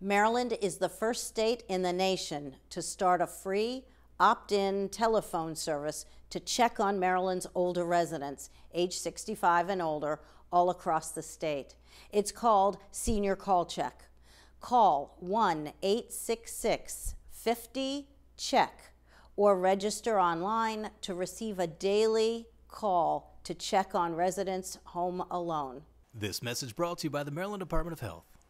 Maryland is the first state in the nation to start a free opt in telephone service to check on Maryland's older residents, age 65 and older, all across the state. It's called Senior Call Check. Call 1 866 50 Check or register online to receive a daily call to check on residents home alone. This message brought to you by the Maryland Department of Health.